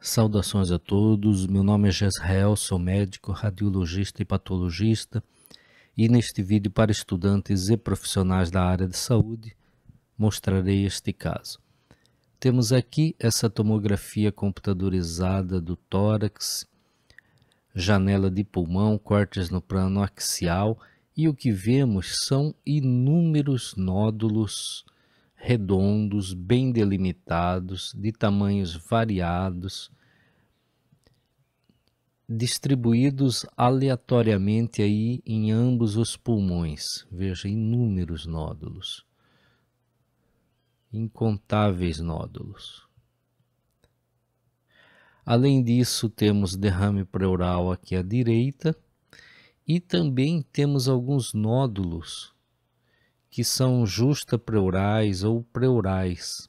Saudações a todos, meu nome é Jezreel, sou médico, radiologista e patologista e neste vídeo para estudantes e profissionais da área de saúde mostrarei este caso. Temos aqui essa tomografia computadorizada do tórax, janela de pulmão, cortes no plano axial e o que vemos são inúmeros nódulos redondos, bem delimitados, de tamanhos variados, distribuídos aleatoriamente aí em ambos os pulmões. Veja inúmeros nódulos, incontáveis nódulos. Além disso, temos derrame pleural aqui à direita e também temos alguns nódulos que são justa preurais ou preurais.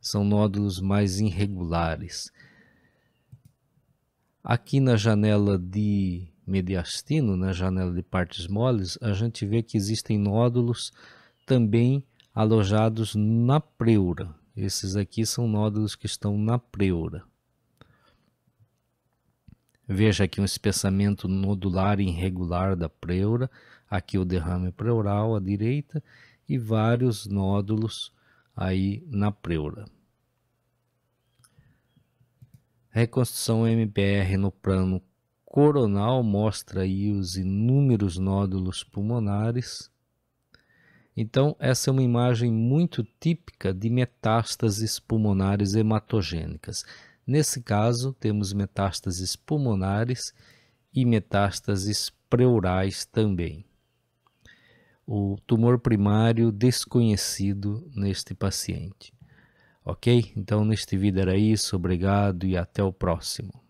São nódulos mais irregulares. Aqui na janela de mediastino, na janela de partes moles, a gente vê que existem nódulos também alojados na pleura. Esses aqui são nódulos que estão na pleura. Veja aqui um espessamento nodular irregular da pleura, aqui o derrame pleural à direita e vários nódulos aí na pleura. Reconstrução MPR no plano coronal mostra aí os inúmeros nódulos pulmonares. Então, essa é uma imagem muito típica de metástases pulmonares hematogênicas. Nesse caso, temos metástases pulmonares e metástases pleurais também. O tumor primário desconhecido neste paciente. Ok? Então, neste vídeo era isso. Obrigado e até o próximo.